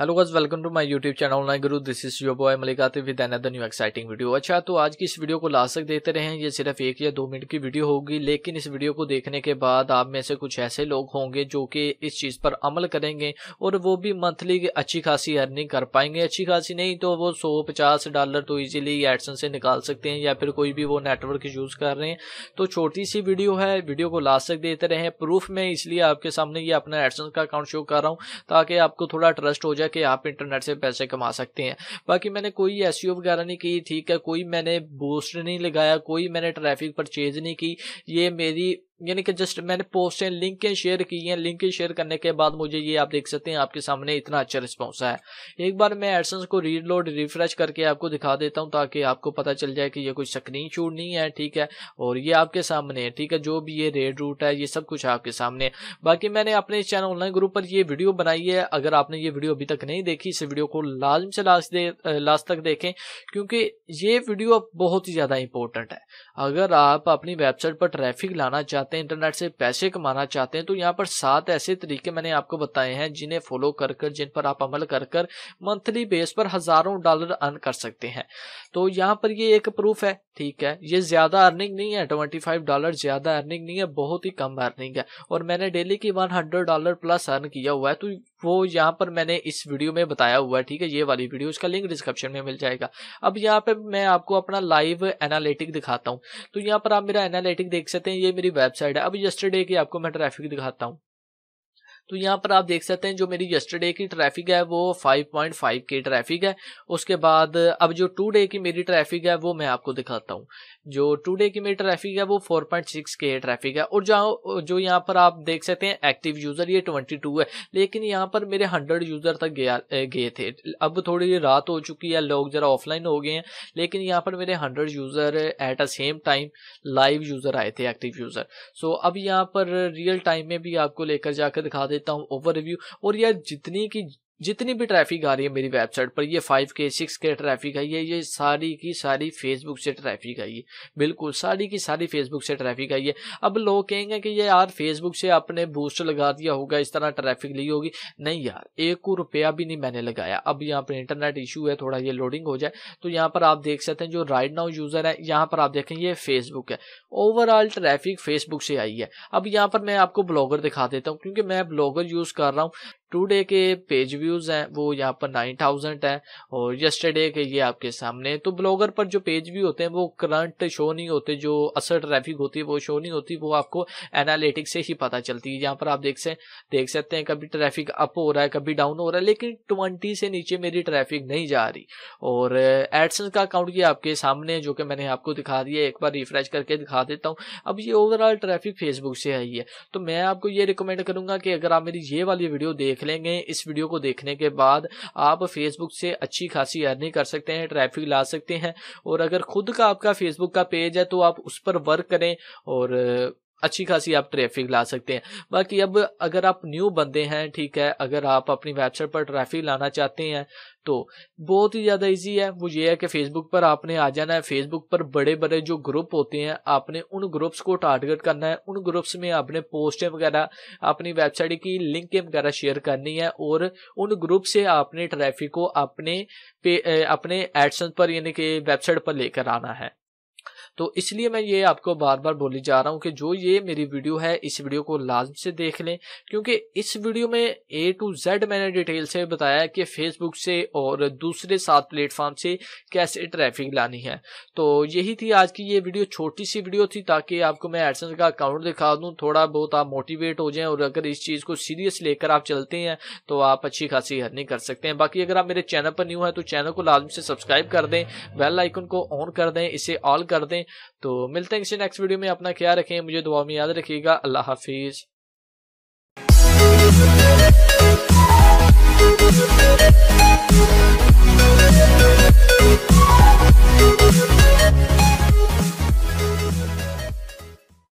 hello guys welcome to my YouTube channel Nai Guru this is your boy Malik Atif with another new exciting video अच्छा तो आज की इस video को लास्ट तक देखते रहें ये सिर्फ एक या दो मिनट की वीडियो होगी लेकिन इस वीडियो को देखने के बाद आप में से कुछ ऐसे लोग होंगे जो कि इस चीज़ पर अमल करेंगे और वो भी मंथली अच्छी खासी अर्निंग कर पाएंगे अच्छी खासी नहीं तो वो सौ पचास डॉलर तो ईजिली एडसन से निकाल सकते हैं या फिर कोई भी वो नेटवर्क यूज़ कर रहे हैं तो छोटी सी वीडियो है वीडियो को लास्ट तक देते रहें प्रूफ में इसलिए आपके सामने ये अपना एडसन का अकाउंट शो कर रहा हूँ ताकि आपको थोड़ा ट्रस्ट हो जाए कि आप इंटरनेट से पैसे कमा सकते हैं बाकी मैंने कोई एस e वगैरह नहीं की ठीक है कोई मैंने बूस्ट नहीं लगाया कोई मैंने ट्रैफिक परचेज नहीं की ये मेरी यानी कि जस्ट मैंने पोस्टें लिंकें शेयर की हैं लिंकें शेयर करने के बाद मुझे ये आप देख सकते हैं आपके सामने इतना अच्छा रिस्पॉन्स है एक बार मैं एडसन को रीलोड रिफ्रेश करके आपको दिखा देता हूँ ताकि आपको पता चल जाए कि ये कोई स्क्रीन शूट नहीं है ठीक है और ये आपके सामने है ठीक है जो भी ये रेड रूट है ये सब कुछ है आपके सामने बाकी मैंने अपने इस चैनल ऑनलाइन ग्रुप पर ये वीडियो बनाई है अगर आपने ये वीडियो अभी तक नहीं देखी इस वीडियो को लाजम से लास्ट लास्ट तक देखें क्योंकि ये वीडियो बहुत ही ज़्यादा इंपॉर्टेंट है अगर आप अपनी वेबसाइट पर ट्रैफिक लाना चाहते चाहते हैं इंटरनेट से पैसे कमाना चाहते हैं तो यहाँ पर सात ऐसे तरीके मैंने आपको बताए हैं जिन्हें फॉलो कर कर जिन पर आप अमल कर कर मंथली बेस पर हजारों डॉलर अर्न कर सकते हैं तो यहाँ पर ये एक प्रूफ है ठीक है ये ज्यादा अर्निंग नहीं है ट्वेंटी फाइव डॉलर ज्यादा अर्निंग नहीं है बहुत ही कम अर्निंग है और मैंने डेली की one hundred dollar plus earn किया हुआ है तो वो यहाँ पर मैंने इस वीडियो में बताया हुआ है ठीक है ये वाली वीडियो उसका लिंक डिस्क्रिप्शन में मिल जाएगा अब यहाँ पे मैं आपको अपना लाइव एनालिटिक दिखाता हूँ तो यहाँ पर आप मेरा एनालिटिक देख सकते हैं ये मेरी वेबसाइट है अब यस्टरडे की आपको मैं ट्रैफिक दिखाता हूँ तो यहाँ पर आप देख सकते हैं जो मेरी यस्टरडे की ट्रैफिक है वो 5.5 की ट्रैफिक है उसके बाद अब जो टू डे की मेरी ट्रैफिक है वो मैं आपको दिखाता हूँ जो टू डे की मेरी ट्रैफिक है वो 4.6 के ट्रैफिक है और जहाँ जो यहाँ पर आप देख सकते हैं एक्टिव यूज़र ये 22 है लेकिन यहाँ पर मेरे 100 यूज़र तक गया गए थे अब थोड़ी रात हो चुकी है लोग ज़रा ऑफलाइन हो गए हैं लेकिन यहाँ पर मेरे hundred user at a same time live user आए थे एक्टिव यूज़र सो अब यहाँ पर रियल टाइम में भी आपको लेकर जाकर दिखा देता हूँ ओवर रिव्यू और यार जितनी की जितनी भी ट्रैफिक आ रही है मेरी वेबसाइट पर ये फाइव के सिक्स के ट्रैफिक आई है ये सारी की सारी फेसबुक से ट्रैफिक आई है बिल्कुल सारी की सारी फेसबुक से ट्रैफिक आई है अब लोग कहेंगे कि ये यार फेसबुक से आपने बूस्ट लगा दिया होगा इस तरह ट्रैफिक ली होगी नहीं यार एक रुपया भी नहीं मैंने लगाया अब यहाँ पर इंटरनेट इशू है थोड़ा ये लोडिंग हो जाए तो यहाँ पर आप देख सकते हैं जो राइट नाउ यूज़र है यहाँ पर आप देखें ये फेसबुक है ओवरऑल ट्रैफिक फेसबुक से आई है अब यहाँ पर मैं आपको ब्लॉगर दिखा देता हूँ क्योंकि मैं ब्लॉगर यूज़ कर रहा हूँ टुडे के पेज व्यूज हैं वो यहाँ पर नाइन थाउजेंड है और यस्टरडे के ये आपके सामने तो ब्लॉगर पर जो पेज व्यू होते हैं वो करंट शो नहीं होते जो असर ट्रैफिक होती है वो शो नहीं होती वो आपको एनालिटिक से ही पता चलती है यहाँ पर आप देख से देख सकते हैं कभी ट्रैफिक अप हो रहा है कभी डाउन हो रहा है लेकिन ट्वेंटी से नीचे मेरी ट्रैफिक नहीं जा रही और एडसेंस uh, का अकाउंट ये आपके सामने जो कि मैंने आपको दिखा दिया एक बार रिफ्रेश करके दिखा देता हूँ अब ये ओवरऑल ट्रैफिक फेसबुक से आई है तो मैं आपको ये रिकमेंड करूंगा कि अगर आप मेरी ये वाली वीडियो देख देख लेंगे इस वीडियो को देखने के बाद आप फेसबुक से अच्छी खासी अर्निंग कर सकते हैं ट्रैफिक ला सकते हैं और अगर खुद का आपका फेसबुक का पेज है तो आप उस पर वर्क करें और अच्छी खासी आप ट्रैफिक ला सकते हैं बाकी अब अगर आप न्यू बंदे हैं ठीक है अगर आप अपनी वेबसाइट पर ट्रैफिक लाना चाहते हैं तो बहुत ही ज़्यादा इजी है वो ये है कि फेसबुक पर आपने आ जाना है फेसबुक पर बड़े बड़े जो ग्रुप होते हैं आपने उन ग्रुप्स को टारगेट करना है उन ग्रुप्स में आपने पोस्टें वगैरह अपनी वेबसाइट की लिंकें वगैरह शेयर करनी है और उन ग्रुप से आपने ट्रैफिक को अपने पे अपने एडसन पर यानी कि वेबसाइट पर लेकर आना है तो इसलिए मैं ये आपको बार बार बोली जा रहा हूँ कि जो ये मेरी वीडियो है इस वीडियो को लाजम से देख लें क्योंकि इस वीडियो में ए टू जेड मैंने डिटेल से बताया कि फेसबुक से और दूसरे सात प्लेटफॉर्म से कैसे ट्रैफिक लानी है तो यही थी आज की ये वीडियो छोटी सी वीडियो थी ताकि आपको मैं एडसन का अकाउंट दिखा दूँ थोड़ा बहुत आप मोटिवेट हो जाए और अगर इस चीज़ को सीरियस लेकर आप चलते हैं तो आप अच्छी खासी हरनी कर सकते हैं बाकी अगर आप मेरे चैनल पर न्यू है तो चैनल को लाजम से सब्सक्राइब कर दें बेल आइकन को ऑन कर दें इसे ऑल कर दें तो मिलते हैं किसी नेक्स्ट वीडियो में अपना ख्याल रखें मुझे दुआ में याद रखिएगा अल्लाह हाफिज़